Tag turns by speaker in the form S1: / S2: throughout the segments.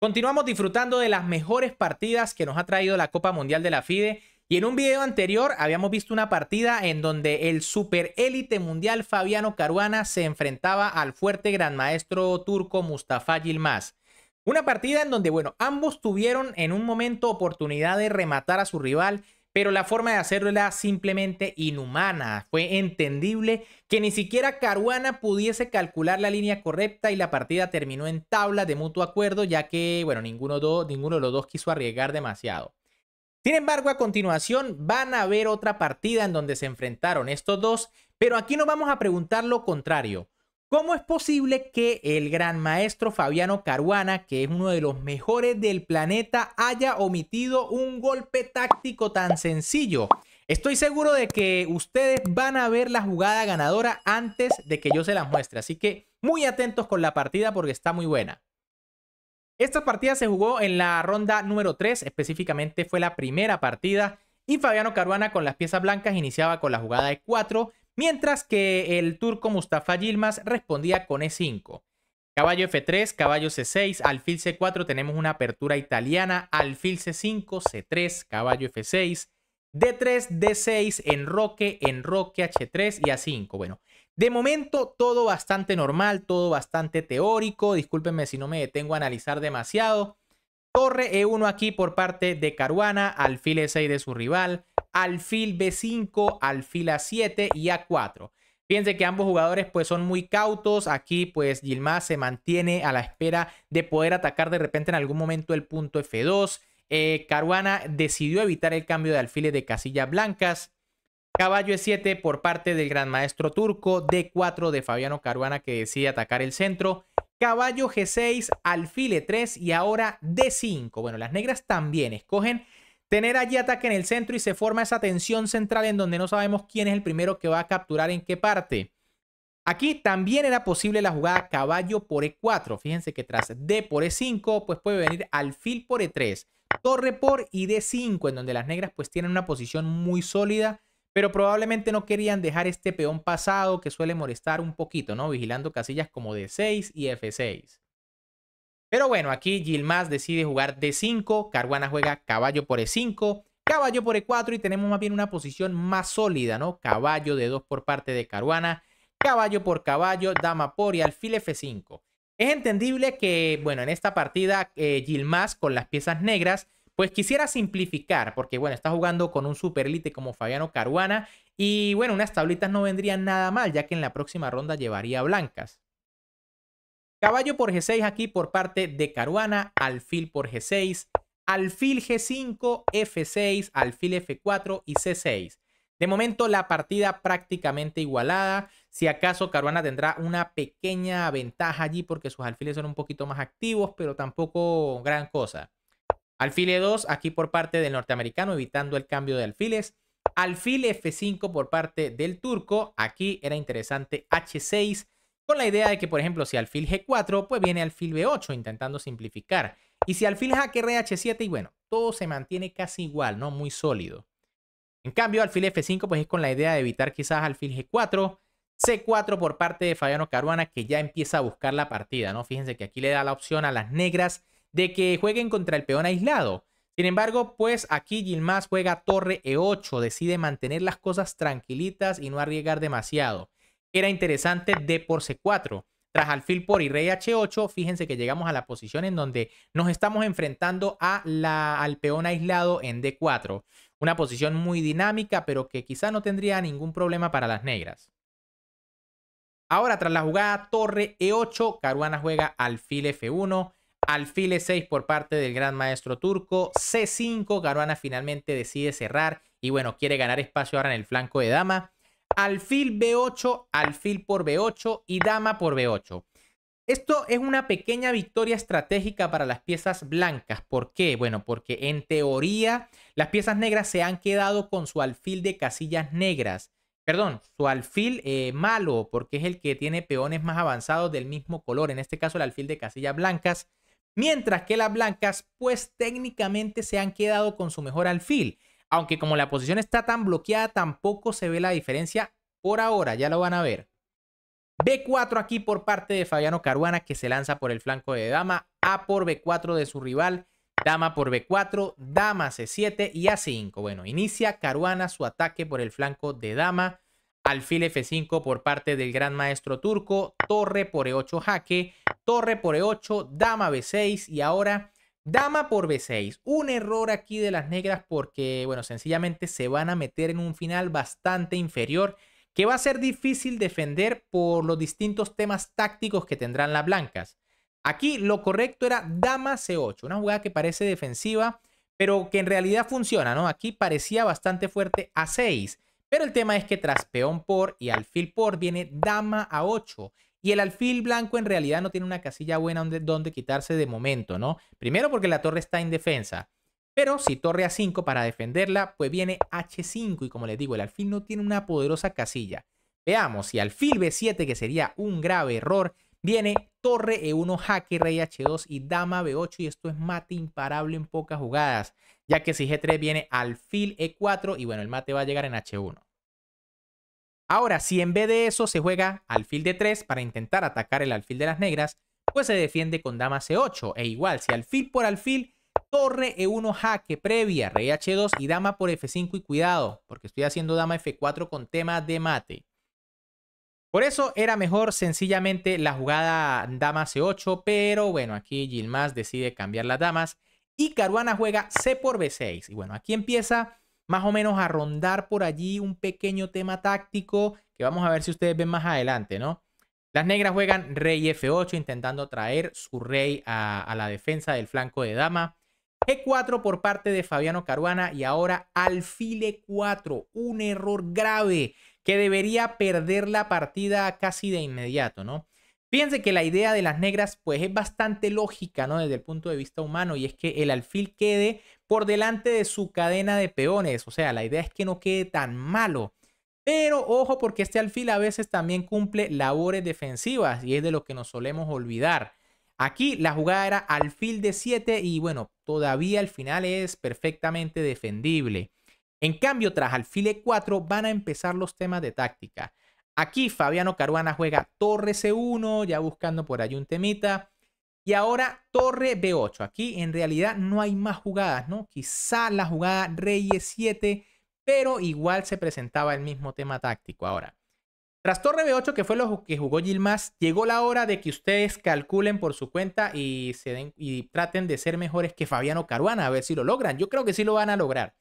S1: Continuamos disfrutando de las mejores partidas que nos ha traído la Copa Mundial de la FIDE. Y en un video anterior habíamos visto una partida en donde el superélite mundial Fabiano Caruana se enfrentaba al fuerte gran maestro turco Mustafa Yilmaz. Una partida en donde, bueno, ambos tuvieron en un momento oportunidad de rematar a su rival pero la forma de hacerlo era simplemente inhumana. Fue entendible que ni siquiera Caruana pudiese calcular la línea correcta y la partida terminó en tabla de mutuo acuerdo, ya que, bueno, ninguno, ninguno de los dos quiso arriesgar demasiado. Sin embargo, a continuación van a ver otra partida en donde se enfrentaron estos dos, pero aquí nos vamos a preguntar lo contrario. ¿Cómo es posible que el gran maestro Fabiano Caruana, que es uno de los mejores del planeta, haya omitido un golpe táctico tan sencillo? Estoy seguro de que ustedes van a ver la jugada ganadora antes de que yo se la muestre, así que muy atentos con la partida porque está muy buena. Esta partida se jugó en la ronda número 3, específicamente fue la primera partida y Fabiano Caruana con las piezas blancas iniciaba con la jugada de 4, mientras que el turco Mustafa Yilmaz respondía con E5. Caballo F3, caballo C6, alfil C4, tenemos una apertura italiana, alfil C5, C3, caballo F6, D3, D6, enroque, enroque H3 y A5. Bueno, de momento todo bastante normal, todo bastante teórico, discúlpenme si no me detengo a analizar demasiado. Torre E1 aquí por parte de Caruana, alfil E6 de su rival, alfil B5, alfil A7 y A4. Fíjense que ambos jugadores pues son muy cautos. Aquí pues Gilmar se mantiene a la espera de poder atacar de repente en algún momento el punto F2. Eh, Caruana decidió evitar el cambio de alfiles de casillas blancas. Caballo E7 por parte del gran maestro turco. D4 de Fabiano Caruana que decide atacar el centro. Caballo G6, alfil E3 y ahora D5. Bueno, las negras también escogen Tener allí ataque en el centro y se forma esa tensión central en donde no sabemos quién es el primero que va a capturar en qué parte. Aquí también era posible la jugada caballo por E4. Fíjense que tras D por E5, pues puede venir alfil por E3, torre por y D5, en donde las negras pues tienen una posición muy sólida, pero probablemente no querían dejar este peón pasado que suele molestar un poquito, ¿no? Vigilando casillas como D6 y F6. Pero bueno, aquí Gilmas decide jugar D5, Caruana juega caballo por E5, caballo por E4 y tenemos más bien una posición más sólida, ¿no? Caballo de 2 por parte de Caruana, caballo por caballo, dama por y alfil F5. Es entendible que, bueno, en esta partida Gil eh, Gilmas con las piezas negras, pues quisiera simplificar, porque bueno, está jugando con un super como Fabiano Caruana y bueno, unas tablitas no vendrían nada mal, ya que en la próxima ronda llevaría blancas. Caballo por G6 aquí por parte de Caruana, alfil por G6, alfil G5, F6, alfil F4 y C6. De momento la partida prácticamente igualada, si acaso Caruana tendrá una pequeña ventaja allí porque sus alfiles son un poquito más activos, pero tampoco gran cosa. Alfil E2 aquí por parte del norteamericano evitando el cambio de alfiles. Alfil F5 por parte del turco, aquí era interesante H6 con la idea de que, por ejemplo, si alfil G4, pues viene alfil B8, intentando simplificar. Y si alfil jaque H7, y bueno, todo se mantiene casi igual, ¿no? Muy sólido. En cambio, alfil F5, pues es con la idea de evitar quizás alfil G4, C4 por parte de Fabiano Caruana, que ya empieza a buscar la partida, ¿no? Fíjense que aquí le da la opción a las negras de que jueguen contra el peón aislado. Sin embargo, pues aquí Gilmás juega torre E8, decide mantener las cosas tranquilitas y no arriesgar demasiado era interesante D por C4. Tras alfil por y rey H8, fíjense que llegamos a la posición en donde nos estamos enfrentando a la, al peón aislado en D4. Una posición muy dinámica, pero que quizá no tendría ningún problema para las negras. Ahora, tras la jugada torre E8, Caruana juega alfil F1, alfil E6 por parte del gran maestro turco, C5, Caruana finalmente decide cerrar y bueno, quiere ganar espacio ahora en el flanco de dama alfil B8, alfil por B8 y dama por B8. Esto es una pequeña victoria estratégica para las piezas blancas. ¿Por qué? Bueno, porque en teoría las piezas negras se han quedado con su alfil de casillas negras. Perdón, su alfil eh, malo, porque es el que tiene peones más avanzados del mismo color. En este caso el alfil de casillas blancas. Mientras que las blancas, pues técnicamente se han quedado con su mejor alfil. Aunque como la posición está tan bloqueada, tampoco se ve la diferencia por ahora, ya lo van a ver. B4 aquí por parte de Fabiano Caruana que se lanza por el flanco de dama, A por B4 de su rival, dama por B4, dama C7 y A5. Bueno, inicia Caruana su ataque por el flanco de dama, alfil F5 por parte del gran maestro turco, torre por E8 jaque, torre por E8, dama B6 y ahora Dama por B6. Un error aquí de las negras porque, bueno, sencillamente se van a meter en un final bastante inferior que va a ser difícil defender por los distintos temas tácticos que tendrán las blancas. Aquí lo correcto era dama C8, una jugada que parece defensiva, pero que en realidad funciona, ¿no? Aquí parecía bastante fuerte A6, pero el tema es que tras peón por y alfil por viene dama A8 y el alfil blanco en realidad no tiene una casilla buena donde, quitarse de momento, ¿no? Primero porque la torre está indefensa. Pero si torre a 5 para defenderla, pues viene h5 y como les digo, el alfil no tiene una poderosa casilla. Veamos, si alfil b7, que sería un grave error, viene torre e1, jaque, rey h2 y dama b8 y esto es mate imparable en pocas jugadas, ya que si g3 viene alfil e4 y bueno, el mate va a llegar en h1. Ahora, si en vez de eso se juega alfil de 3 para intentar atacar el alfil de las negras, pues se defiende con dama c8. E igual, si alfil por alfil, torre e1 jaque previa, rey h2 y dama por f5 y cuidado, porque estoy haciendo dama f4 con tema de mate. Por eso era mejor sencillamente la jugada dama c8, pero bueno, aquí Gilmas decide cambiar las damas y Caruana juega c por b6. Y bueno, aquí empieza más o menos a rondar por allí un pequeño tema táctico que vamos a ver si ustedes ven más adelante, ¿no? Las negras juegan rey F8 intentando traer su rey a, la defensa del flanco de dama. e 4 por parte de Fabiano Caruana y ahora alfil E4, un error grave que debería perder la partida casi de inmediato, ¿no? piense que la idea de las negras pues es bastante lógica, ¿no? Desde el punto de vista humano y es que el alfil quede por delante de su cadena de peones. O sea, la idea es que no quede tan malo. Pero ojo porque este alfil a veces también cumple labores defensivas y es de lo que nos solemos olvidar. Aquí la jugada era alfil de 7 y bueno, todavía el final es perfectamente defendible. En cambio, tras alfil e4 van a empezar los temas de táctica. Aquí Fabiano Caruana juega torre c1, ya buscando por ahí un temita. Y ahora torre B8. Aquí en realidad no hay más jugadas, ¿no? Quizá la jugada rey E7, pero igual se presentaba el mismo tema táctico. Ahora, tras torre B8, que fue lo que jugó Gilmas, llegó la hora de que ustedes calculen por su cuenta y, se den, y traten de ser mejores que Fabiano Caruana, a ver si lo logran. Yo creo que sí lo van a lograr.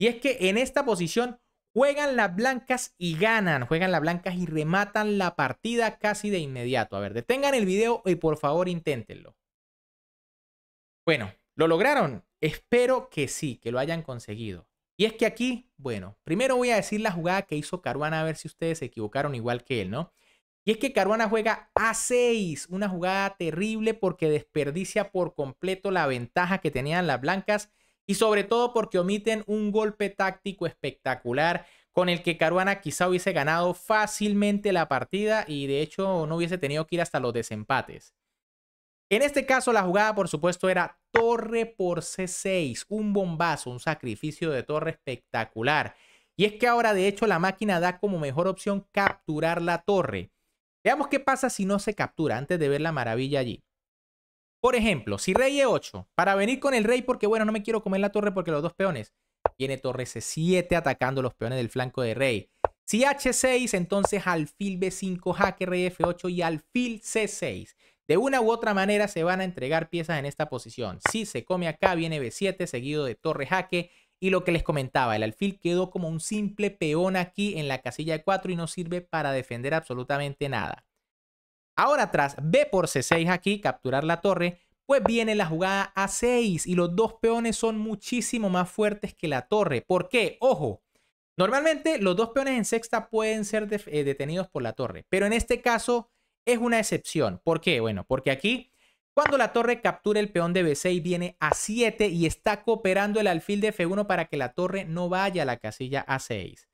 S1: Y es que en esta posición Juegan las blancas y ganan. Juegan las blancas y rematan la partida casi de inmediato. A ver, detengan el video y por favor inténtenlo. Bueno, ¿lo lograron? Espero que sí, que lo hayan conseguido. Y es que aquí, bueno, primero voy a decir la jugada que hizo Caruana a ver si ustedes se equivocaron igual que él, ¿no? Y es que Caruana juega A6, una jugada terrible porque desperdicia por completo la ventaja que tenían las blancas y sobre todo porque omiten un golpe táctico espectacular con el que Caruana quizá hubiese ganado fácilmente la partida y de hecho no hubiese tenido que ir hasta los desempates. En este caso la jugada por supuesto era torre por C6, un bombazo, un sacrificio de torre espectacular. Y es que ahora de hecho la máquina da como mejor opción capturar la torre. Veamos qué pasa si no se captura antes de ver la maravilla allí. Por ejemplo, si rey E8, para venir con el rey porque, bueno, no me quiero comer la torre porque los dos peones. Viene torre C7 atacando los peones del flanco de rey. Si H6, entonces alfil B5, jaque rey F8 y alfil C6. De una u otra manera se van a entregar piezas en esta posición. Si se come acá, viene B7 seguido de torre jaque. Y lo que les comentaba, el alfil quedó como un simple peón aquí en la casilla de 4 y no sirve para defender absolutamente nada. Ahora tras B por C6 aquí, capturar la torre, pues viene la jugada A6 y los dos peones son muchísimo más fuertes que la torre. ¿Por qué? Ojo, normalmente los dos peones en sexta pueden ser eh, detenidos por la torre, pero en este caso es una excepción. ¿Por qué? Bueno, porque aquí cuando la torre captura el peón de B6 viene a 7 y está cooperando el alfil de F1 para que la torre no vaya a la casilla A6.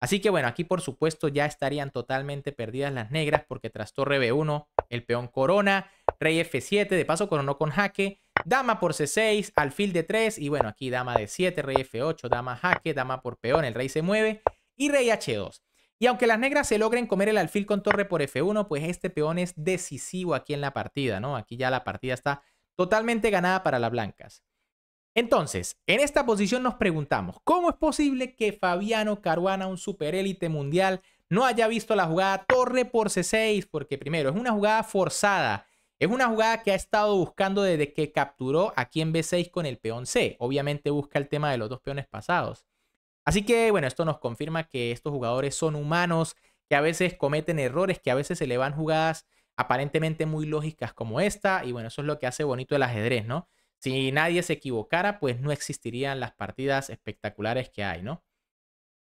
S1: Así que bueno, aquí por supuesto ya estarían totalmente perdidas las negras porque tras torre B1, el peón corona, rey F7, de paso coronó con jaque, dama por C6, alfil de 3 y bueno, aquí dama de 7, rey F8, dama jaque, dama por peón, el rey se mueve y rey H2. Y aunque las negras se logren comer el alfil con torre por F1, pues este peón es decisivo aquí en la partida, ¿no? Aquí ya la partida está totalmente ganada para las blancas. Entonces, en esta posición nos preguntamos, ¿cómo es posible que Fabiano Caruana, un superélite mundial, no haya visto la jugada torre por C6? Porque primero, es una jugada forzada. Es una jugada que ha estado buscando desde que capturó aquí en B6 con el peón C. Obviamente busca el tema de los dos peones pasados. Así que, bueno, esto nos confirma que estos jugadores son humanos, que a veces cometen errores, que a veces se le van jugadas aparentemente muy lógicas como esta. Y bueno, eso es lo que hace bonito el ajedrez, ¿no? Si nadie se equivocara, pues no existirían las partidas espectaculares que hay, ¿no?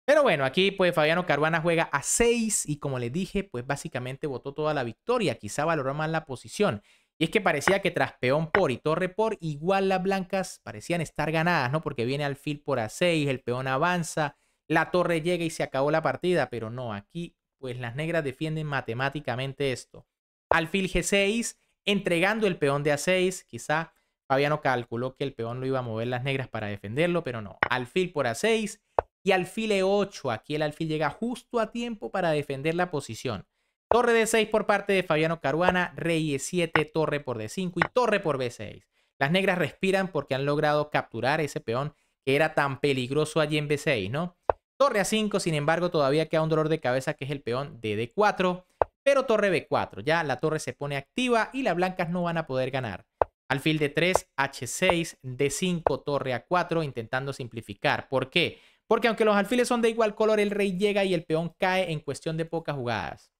S1: Pero bueno, aquí pues Fabiano Caruana juega a 6 y como les dije, pues básicamente votó toda la victoria, quizá valoró más la posición. Y es que parecía que tras peón por y torre por, igual las blancas parecían estar ganadas, ¿no? Porque viene alfil por a 6, el peón avanza, la torre llega y se acabó la partida, pero no, aquí pues las negras defienden matemáticamente esto. Alfil G6, entregando el peón de A6, quizá Fabiano calculó que el peón lo iba a mover las negras para defenderlo, pero no. Alfil por A6 y alfil E8. Aquí el alfil llega justo a tiempo para defender la posición. Torre D6 por parte de Fabiano Caruana, rey E7, torre por D5 y torre por B6. Las negras respiran porque han logrado capturar ese peón que era tan peligroso allí en B6, ¿no? Torre A5, sin embargo, todavía queda un dolor de cabeza que es el peón de D4, pero torre B4. Ya la torre se pone activa y las blancas no van a poder ganar. Alfil de 3, H6, D5, torre A4, intentando simplificar. ¿Por qué? Porque aunque los alfiles son de igual color, el rey llega y el peón cae en cuestión de pocas jugadas.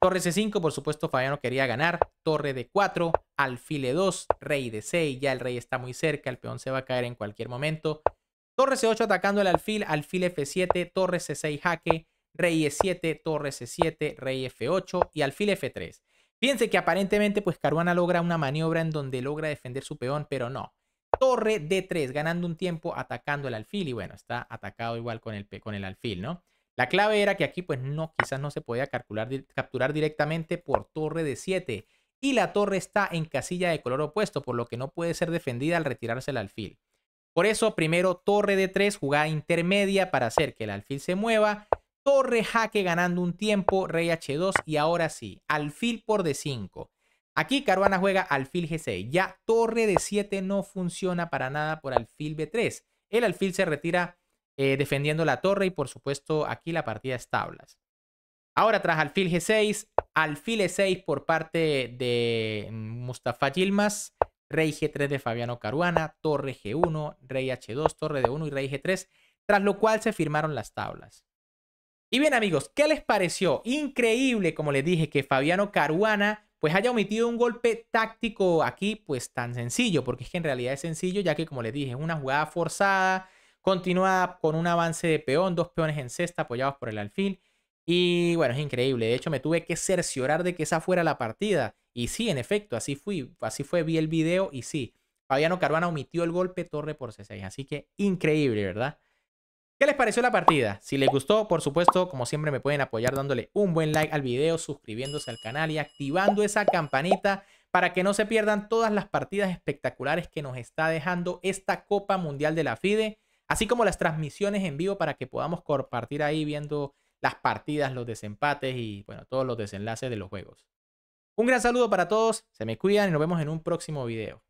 S1: Torre C5, por supuesto, Fabiano quería ganar. Torre D4, alfil E2, rey D6, ya el rey está muy cerca, el peón se va a caer en cualquier momento. Torre C8 atacando el alfil, alfil F7, torre C6 jaque, rey E7, torre C7, rey F8 y alfil F3. Fíjense que aparentemente pues Caruana logra una maniobra en donde logra defender su peón, pero no. Torre D3, ganando un tiempo atacando el alfil y bueno, está atacado igual con el, con el alfil, ¿no? La clave era que aquí pues no, quizás no se podía calcular, capturar directamente por torre D7 y la torre está en casilla de color opuesto, por lo que no puede ser defendida al retirarse el alfil. Por eso primero torre D3, jugada intermedia para hacer que el alfil se mueva Torre jaque ganando un tiempo, rey h2 y ahora sí, alfil por d5. Aquí Caruana juega alfil g6. Ya torre de 7 no funciona para nada por alfil b3. El alfil se retira eh, defendiendo la torre y por supuesto aquí la partida es tablas. Ahora tras alfil g6, alfil e6 por parte de Mustafa Gilmas, rey g3 de Fabiano Caruana, torre g1, rey h2, torre d1 y rey g3, tras lo cual se firmaron las tablas. Y bien amigos, ¿qué les pareció? Increíble, como les dije, que Fabiano Caruana pues haya omitido un golpe táctico aquí pues tan sencillo, porque es que en realidad es sencillo ya que como les dije, es una jugada forzada, continúa con un avance de peón, dos peones en cesta apoyados por el alfil. Y bueno, es increíble. De hecho, me tuve que cerciorar de que esa fuera la partida. Y sí, en efecto, así fui, así fue, vi el video y sí. Fabiano Caruana omitió el golpe torre por C6. Así que increíble, ¿verdad? ¿Qué les pareció la partida? Si les gustó, por supuesto, como siempre me pueden apoyar dándole un buen like al video, suscribiéndose al canal y activando esa campanita para que no se pierdan todas las partidas espectaculares que nos está dejando esta Copa Mundial de la FIDE, así como las transmisiones en vivo para que podamos compartir ahí viendo las partidas, los desempates y bueno, todos los desenlaces de los juegos. Un gran saludo para todos, se me cuidan y nos vemos en un próximo video.